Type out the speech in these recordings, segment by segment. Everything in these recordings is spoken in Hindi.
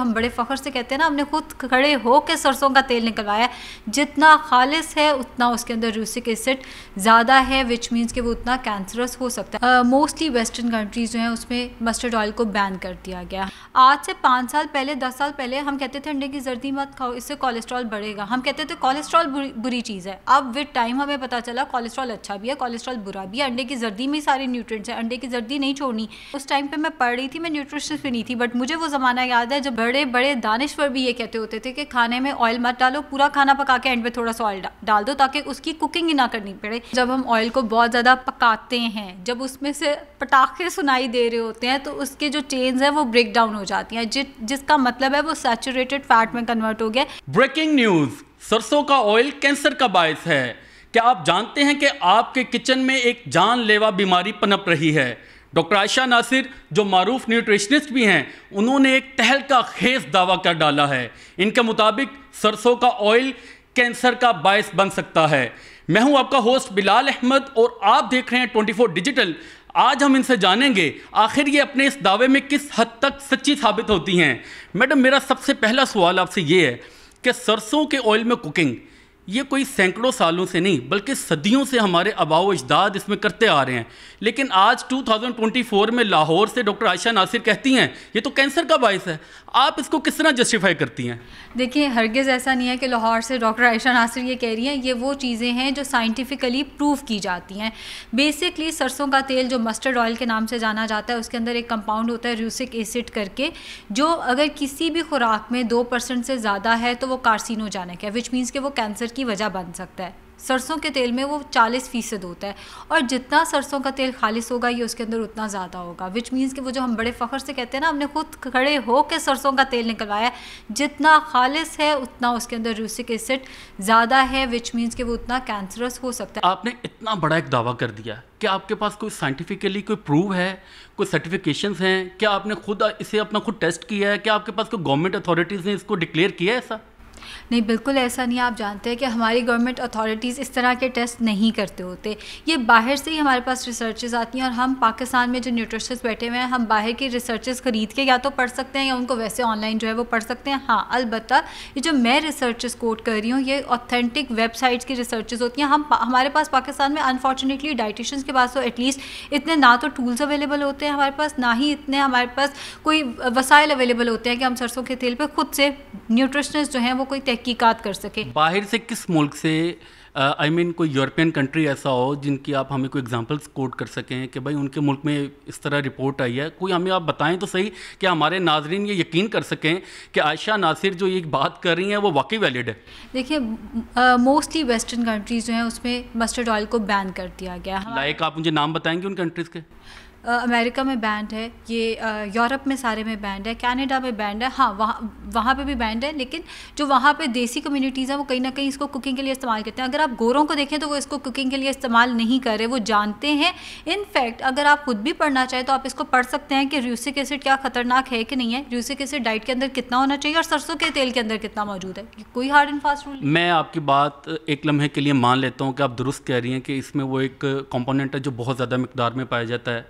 हम बड़े फ़ख्र से कहते हैं ना हमने खुद खड़े होकर सरसों का तेल निकलवाया जितना खालिस है उतना उसके अंदर रूसिक एसिड ज़्यादा है विच मीन्स कि वो उतना कैंसरस हो सकता है मोस्टली वेस्टर्न कंट्रीज़ जो हैं उसमें मस्टर्ड ऑयल को बैन कर दिया गया आज से पाँच साल पहले दस साल पहले हम कहते थे अंडे की जर्दी मत खाओ इससे कोलेस्ट्रॉल बढ़ेगा हम कहते थे कोलेस्ट्रॉल बुरी, बुरी चीज़ है अब विद टाइम हमें पता चला कोलेस्ट्रॉल अच्छा भी है कोलेस्ट्रॉल बुरा भी है अंडे की जर्दी में सारी सारे न्यूट्रेंट्स हैं अंडे की जर्दी नहीं छोड़नी उस टाइम पर मैं पढ़ रही थी मैं न्यूट्रिशन भी नहीं थी बट मुझे वो ज़माना याद है जब बड़े बड़े दानश्वर भी ये कहते होते थे कि खाने में ऑयल मत डालो पूरा खाना पका के एंड में थोड़ा सा ऑयल डाल दो ताकि उसकी कुकिंग ही ना करनी पड़े जब हम ऑयल को बहुत ज़्यादा पकाते हैं जब उसमें से पटाखे सुनाई दे रहे होते हैं तो उसके जो चेन्स हैं वो ब्रेक डाउन हो जाती हैं जि, जिसका मतलब है वो सैचुरेटेड फैट में कन्वर्ट हो गया ब्रेकिंग न्यूज़ सरसों का ऑयल कैंसर का बायस है क्या आप जानते हैं कि आपके किचन में एक जानलेवा बीमारी पनप रही है डॉक्टर आयशा नासिर जो मरूफ न्यूट्रिशनिस्ट भी हैं उन्होंने एक तहल का खेस दावा कर डाला है इनके मुताबिक सरसों का ऑयल कैंसर का बायस बन सकता है मैं हूं आपका होस्ट बिलाल अहमद और आप देख रहे हैं 24 डिजिटल आज हम इनसे जानेंगे आखिर ये अपने इस दावे में किस हद तक सच्ची साबित होती हैं मैडम मेरा सबसे पहला सवाल आपसे ये है कि सरसों के ऑयल में कुकिंग ये कोई सैकड़ों सालों से नहीं बल्कि सदियों से हमारे अबाव अजदाद इसमें करते आ रहे हैं लेकिन आज 2024 में लाहौर से डॉक्टर आयशा नासिर कहती हैं ये तो कैंसर का बायस है आप इसको किस तरह जस्टिफाई करती हैं देखिए हरगिज़ ऐसा नहीं है कि लाहौर से डॉक्टर आयशा नासिर ये कह रही हैं ये वो चीज़ें हैं जो साइंटिफिकली प्रूव की जाती हैं बेसिकली सरसों का तेल जो मस्टर्ड ऑयल के नाम से जाना जाता है उसके अंदर एक कंपाउंड होता है रूसिक एसिड करके जो अगर किसी भी खुराक में दो परसेंट से ज़्यादा है तो वो कार्सिनोजेनिक है विच मीन्स कि वो कैंसर की वजह बन सकता है सरसों के तेल में वो 40 फ़ीसद होता है और जितना सरसों का तेल खालिश होगा ये उसके अंदर उतना ज़्यादा होगा विच मीन्स कि वो जो हम बड़े फ़ख्र से कहते हैं ना हमने खुद खड़े हो के सरसों का तेल निकलवाया जितना खालिश है उतना उसके अंदर रूसिक एसिड ज़्यादा है विच मीन्स कि वो उतना कैंसरस हो सकता है आपने इतना बड़ा एक दावा कर दिया क्या आपके पास कोई साइंटिफिकली कोई प्रूव है कोई सर्टिफिकेशन हैं क्या आपने खुद इसे अपना खुद टेस्ट किया है क्या आपके पास कोई गवर्नमेंट अथॉरिटीज़ ने इसको डिक्लेयर किया है ऐसा नहीं बिल्कुल ऐसा नहीं आप जानते हैं कि हमारी गवर्नमेंट अथॉरिटीज़ इस तरह के टेस्ट नहीं करते होते ये बाहर से ही हमारे पास रिसर्चेज आती हैं और हम पाकिस्तान में जो न्यूट्रिशन बैठे हुए हैं हम बाहर के रिसर्चेज ख़रीद के या तो पढ़ सकते हैं या उनको वैसे ऑनलाइन जो है वो पढ़ सकते हैं हाँ अलबत् ये जो मैं रिसर्चेज कोट कर रही हूँ ये ऑथेंटिक वेबसाइट्स की रिसर्चेज होती हैं हम हमारे पास पाकिस्तान में अनफॉर्चुनेटली डाइटिशन के पास तो एटलीस्ट इतने ना तो टूल्स अवेलेबल होते हैं हमारे पास ना ही इतने हमारे पास कोई वसाइल अवेलेबल होते हैं कि हम सरसों के तेल पर ख़ुद से न्यूट्रिशनस जो हैं वो कोई तहकीकात कर सके बाहर से किस मुल्क से आई मीन I mean, कोई यूरोपियन कंट्री ऐसा हो जिनकी आप हमें कोई एग्जांपल्स कोट कर सकें कि भाई उनके मुल्क में इस तरह रिपोर्ट आई है कोई हमें आप बताएं तो सही कि हमारे नाजरन ये यकीन कर सकें कि आयशा नासिर जो ये बात कर रही हैं वो वाकई वैलिड है देखिए मोस्टली वेस्टर्न कंट्रीज़ जो हैं उसमें मस्टर्ड ऑयल को बैन कर दिया गया लाइक आप मुझे नाम बताएंगे उन कंट्रीज़ के अमेरिका में बैंड है ये यूरोप में सारे में बैंड है कनाडा में बैंड है हाँ वहाँ वहाँ पर भी बैंड है लेकिन जो वहाँ पर देसी कम्युनिटीज़ हैं वो कहीं ना कहीं इसको कुकिंग के लिए इस्तेमाल करते हैं अगर आप गोरों को देखें तो वो इसको कुकिंग के लिए इस्तेमाल नहीं कर रहे वो जानते हैं इनफैक्ट अगर आप खुद भी पढ़ना चाहें तो आप इसको पढ़ सकते हैं कि र्यूसिक एसिड क्या खतरनाक है कि नहीं है र्यूसिक एसिड डाइट के अंदर कितना होना चाहिए और सरसों के तेल के अंदर कितना मौजूद है कोई हार्ड एंड फास्ट रूल मैं आपकी बात एक लम्हे के लिए मान लेता हूँ कि आप दुरुस्त कह रही हैं कि इसमें वो एक कॉम्पोनेंट है जो बहुत ज़्यादा मकदार में पाया जाता है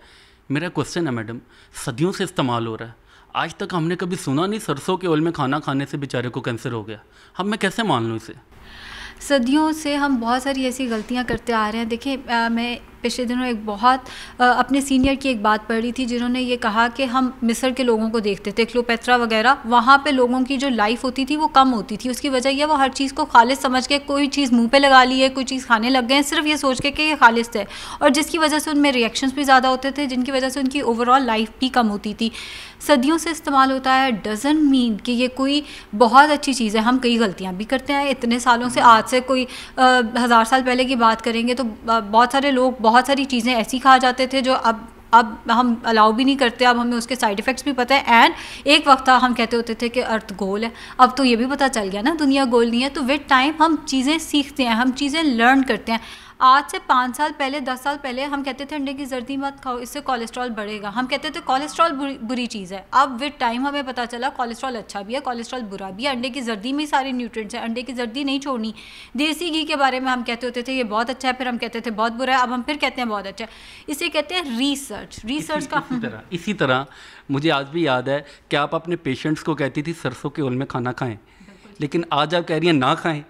मेरा क्वेश्चन है मैडम सदियों से इस्तेमाल हो रहा है आज तक हमने कभी सुना नहीं सरसों के ऑयल में खाना खाने से बेचारे को कैंसर हो गया हम मैं कैसे मान लूँ इसे सदियों से हम बहुत सारी ऐसी गलतियां करते आ रहे हैं देखिए मैं पिछले दिनों एक बहुत अपने सीनियर की एक बात पढ़ी थी जिन्होंने ये कहा कि हम मिस्र के लोगों को देखते थे क्लोपेत्रा वगैरह वहाँ पे लोगों की जो लाइफ होती थी वो कम होती थी उसकी वजह यह वो हर चीज़ को खालिश समझ के कोई चीज़ मुँह पर लगा ली है कोई चीज़ खाने लग गए सिर्फ ये सोच के कि ये खालिश है और जिसकी वजह से उनमें रिएक्शंस भी ज़्यादा होते थे जिनकी वजह से उनकी ओवरऑल लाइफ भी कम होती थी सदियों से इस्तेमाल होता है डजन मीन कि ये कोई बहुत अच्छी चीज़ है हम कई गलतियाँ भी करते हैं इतने सालों से आज से कोई हज़ार साल पहले की बात करेंगे तो बहुत सारे लोग बहुत बहुत सारी चीज़ें ऐसी खा जाते थे जो अब अब हम अलाउ भी नहीं करते अब हमें उसके साइड इफ़ेक्ट्स भी पता है एंड एक वक्त था हम कहते होते थे कि अर्थ गोल है अब तो ये भी पता चल गया ना दुनिया गोल नहीं है तो विद टाइम हम चीज़ें सीखते हैं हम चीज़ें लर्न करते हैं आज से पाँच साल पहले दस साल पहले हम कहते थे अंडे की जर्दी मत खाओ इससे कोलेस्ट्रॉल बढ़ेगा हम कहते थे कोलेस्ट्रॉल बुरी, बुरी चीज़ है अब विद टाइम हमें पता चला कोलेस्ट्रॉल अच्छा भी है कोलेस्ट्रॉल बुरा भी है अंडे की जर्दी में सारे न्यूट्रिएंट्स हैं अंडे की जर्दी नहीं छोड़नी देसी घी के बारे में हम कहते होते थे ये बहुत अच्छा है फिर हम कहते थे बहुत बुरा है अब हम फिर कहते हैं बहुत अच्छा है इसे कहते हैं रिसर्च रिसर्च का इसी तरह इसी तरह मुझे आज भी याद है कि आप अपने पेशेंट्स को कहती थी सरसों के ओल में खाना खाएं लेकिन आज आप कह रही हैं ना खाएं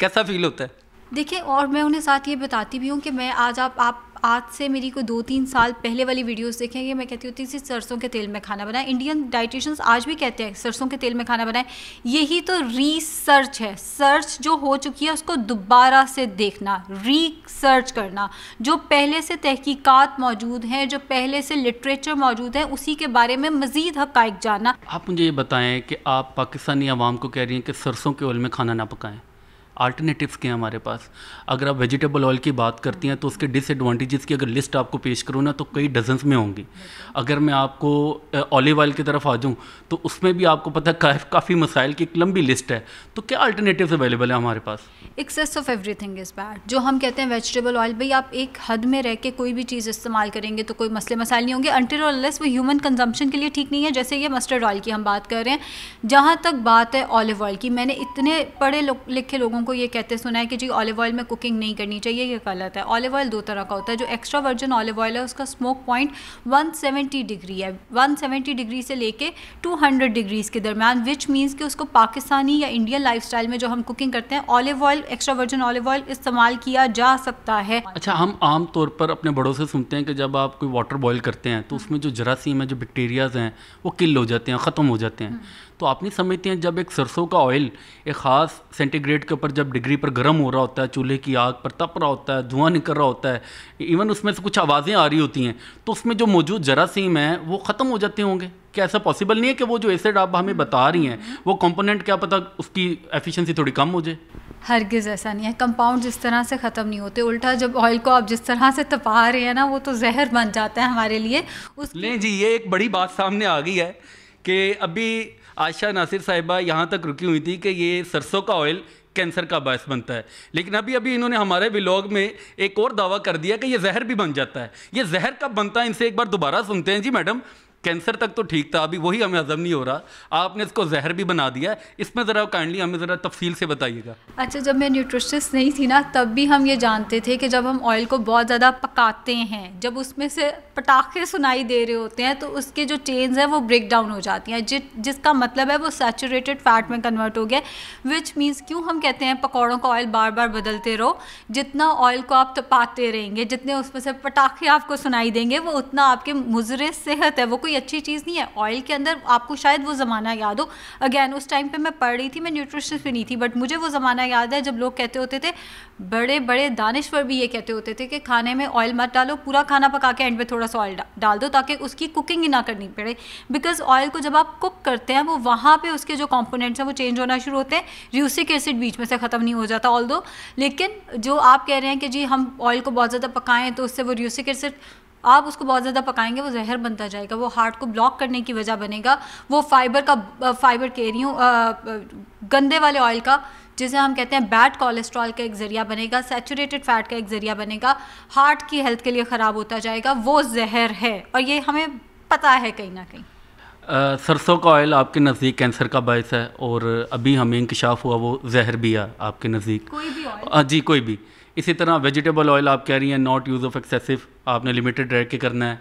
कैसा फील होता है देखिए और मैं उन्हें साथ ये बताती भी हूँ कि मैं आज आप आप आज से मेरी कोई दो तीन साल पहले वाली वीडियोस देखेंगे मैं कहती होती थी सरसों के तेल में खाना बनाएं इंडियन डाइटिशन्स आज भी कहते हैं सरसों के तेल में खाना बनाएं यही तो रिसर्च है सर्च जो हो चुकी है उसको दोबारा से देखना रिसर्च करना जो पहले से तहकीकात मौजूद हैं जो पहले से लिटरेचर मौजूद है उसी के बारे में मज़ीद हक़ जानना आप मुझे ये बताएं कि आप पाकिस्तानी आवाम को कह रही हैं कि सरसों के ऑयल में खाना ना पकाएँ आल्टरनेटिव्स के हैं हमारे पास अगर आप वेजिटेबल ऑयल की बात करती हैं तो उसके डिसएडवांटेजेस की अगर लिस्ट आपको पेश करूँ ना तो कई डजन्स में होंगी अगर मैं आपको ऑलिव ऑयल की तरफ आ जाऊँ तो उसमें भी आपको पता है काफ़ी मसाइल की एक लंबी लिस्ट है तो क्या अल्टरनेटिव अवेलेबल है हमारे पास excess of thing is bad जो हम कहते हैं वेजिटेबल ऑयल भाई आप एक हद में रह के कोई भी चीज़ इस्तेमाल करेंगे तो कोई मसले मसाइल नहीं होंगे अंटर और लेस वो ह्यूमन कंजम्पशन के लिए ठीक नहीं है जैसे ये मस्टर्ड ऑयल की हम बात कर रहे हैं जहाँ तक बात है ऑलिव ऑयल की मैंने इतने पढ़े लिखे लोगों को को ये कहते सुना है कि जी ऑलिव ऑयल में कुकिंग नहीं करनी चाहिए ये गलत है ऑलिव ऑयल दो तरह का होता है जो एक्स्ट्रा वर्जन ऑलिव ऑयल है उसका स्मोक पॉइंट 170 डिग्री है 170 डिग्री से लेके 200 डिग्रीज़ के दरमियान विच मीन्स कि उसको पाकिस्तानी या इंडियन लाइफ में जो हम कुकिंग करते हैं olive oil extra virgin olive oil इस्तेमाल किया जा सकता है अच्छा हम आमतौर पर अपने बड़ों से सुनते हैं कि जब आप कोई वाटर बॉयल करते हैं तो उसमें जो जरासीम है जो बैक्टीरियाज़ हैं वो किल हो जाते हैं ख़त्म हो जाते हैं हम्म। तो आप नहीं समझते हैं जब एक सरसों का ऑयल एक ख़ास सेंटीग्रेड के ऊपर जब डिग्री पर गर्म हो रहा होता है चूल्हे की आग पर तप रहा होता है धुआं निकल रहा होता है इवन उसमें से कुछ आवाज़ें आ रही होती हैं तो उसमें जो मौजूद जरासीम है वो ख़त्म हो जाते होंगे क्या ऐसा पॉसिबल नहीं है कि वो जो एसिड आप हमें बता रही हैं वो कंपोनेंट क्या पता उसकी एफिशिएंसी थोड़ी कम हो जाए हरगिज़ ऐसा नहीं है कंपाउंड जिस तरह से ख़त्म नहीं होते उल्टा जब ऑयल को आप जिस तरह से तपा रहे हैं ना वो तो जहर बन जाता है हमारे लिए उस नहीं जी ये एक बड़ी बात सामने आ गई है कि अभी आशा नासिर साहिबा यहाँ तक रुकी हुई थी कि ये सरसों का ऑयल कैंसर का बायस बनता है लेकिन अभी अभी इन्होंने हमारे ब्लॉग में एक और दावा कर दिया कि ये जहर भी बन जाता है ये जहर कब बनता है इनसे एक बार दोबारा सुनते हैं जी मैडम कैंसर तक तो ठीक था अभी वही हमें हजम नहीं हो रहा आपने इसको जहर भी बना दिया इसमें ज़रा काइंडली हमें ज़रा तफसील से बताइएगा अच्छा जब मैं न्यूट्रिशनिस्ट नहीं थी ना तब भी हम ये जानते थे कि जब हम ऑयल को बहुत ज़्यादा पकाते हैं जब उसमें से पटाखे सुनाई दे रहे होते हैं तो उसके जो चेन्स हैं वो ब्रेक डाउन हो जाती हैं जि, जिसका मतलब है वो सेचूरेटेड फैट में कन्वर्ट हो गया विच मीन्स क्यों हम कहते हैं पकौड़ों का ऑयल बार बार बदलते रहो जितना ऑयल को आप तपाते रहेंगे जितने उसमें से पटाखे आपको सुनाई देंगे वो उतना आपके मुजरे सेहत है वो कोई अच्छी चीज़ नहीं है ऑयल के अंदर आपको शायद वो ज़माना याद हो अगैन उस टाइम पर मैं पढ़ रही थी मैं न्यूट्रिशनिस्ट भी नहीं थी बट मुझे वो ज़माना याद है जब लोग कहते होते थे बड़े बड़े दानश्वर भी ये कहते होते थे कि खाने में ऑयल मत डालो पूरा खाना पका के एंड में थोड़ा सा ऑयल डाल दो ताकि उसकी कुकिंग ही ना करनी पड़े बिकॉज ऑयल को जब आप कुक करते हैं वो वहाँ पर उसके जो कॉम्पोनेंट्स हैं वो चेंज होना शुरू होते हैं र्यूसिक एसिड बीच में से ख़त्म नहीं हो जाता ऑल लेकिन जो आप कह रहे हैं कि जी हम ऑयल को बहुत ज़्यादा पकाएं तो उससे वो र्यूसिक एसिड आप उसको बहुत ज़्यादा पकाएंगे वो जहर बनता जाएगा वो हार्ट को ब्लॉक करने की वजह बनेगा वो फाइबर का फाइबर कह रही हूँ गंदे वाले ऑयल का जिसे हम कहते हैं बैड कोलेस्ट्रॉल का एक ज़रिया बनेगा सेचूरेटेड फैट का एक ज़रिया बनेगा हार्ट की हेल्थ के लिए ख़राब होता जाएगा वो जहर है और ये हमें पता है कहीं ना कहीं सरसों का ऑयल आपके नज़दीक कैंसर का बायस है और अभी हमें इंकशाफ हुआ वो जहर भी है आपके नज़दीक कोई भी जी कोई भी इसी तरह वेजिटेबल ऑयल आप कह रही हैं नॉट यूज़ ऑफ एक्सेसिव आपने लिमिटेड रह के करना है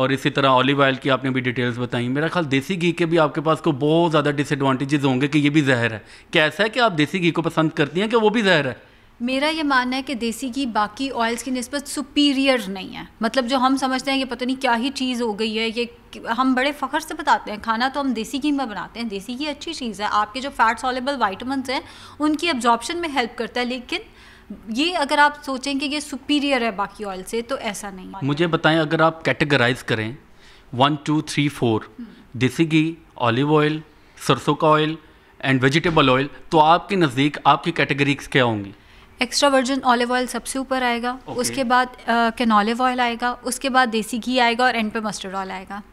और इसी तरह ऑलिव ऑयल की आपने भी डिटेल्स बताई मेरा ख्याल देसी घी के भी आपके पास को बहुत ज़्यादा डिसएडवांटेजेस होंगे कि ये भी जहर है कैसा है कि आप देसी घी को पसंद करती हैं कि वो भी जहर है मेरा ये मानना है कि देसी घी बाकी ऑयल्स की नस्बत सुपीरियर नहीं है मतलब जो हम समझते हैं ये पता नहीं क्या ही चीज़ हो गई है ये हम बड़े फ़ख्र से बताते हैं खाना तो हम देसी घी में बनाते हैं देसी घी अच्छी चीज़ है आपके जो फैट सॉलेबल वाइटमिन हैं उनकी एब्जॉर्बशन में हेल्प करता है लेकिन ये अगर आप सोचें कि ये सुपीरियर है बाकी ऑयल से तो ऐसा नहीं मुझे बताएं अगर आप कैटेगराइज करें वन टू थ्री फोर देसी घी ऑलिव ऑयल सरसों का ऑयल एंड वेजिटेबल ऑयल तो आपके नज़दीक आपकी कैटेगरीज क्या होंगी एक्स्ट्रा वर्जन ऑलिव ऑयल सबसे ऊपर आएगा okay. उसके बाद कैन ऑलिव ऑयल आएगा उसके बाद देसी घी आएगा और एंड पे मस्टर्ड ऑयल आएगा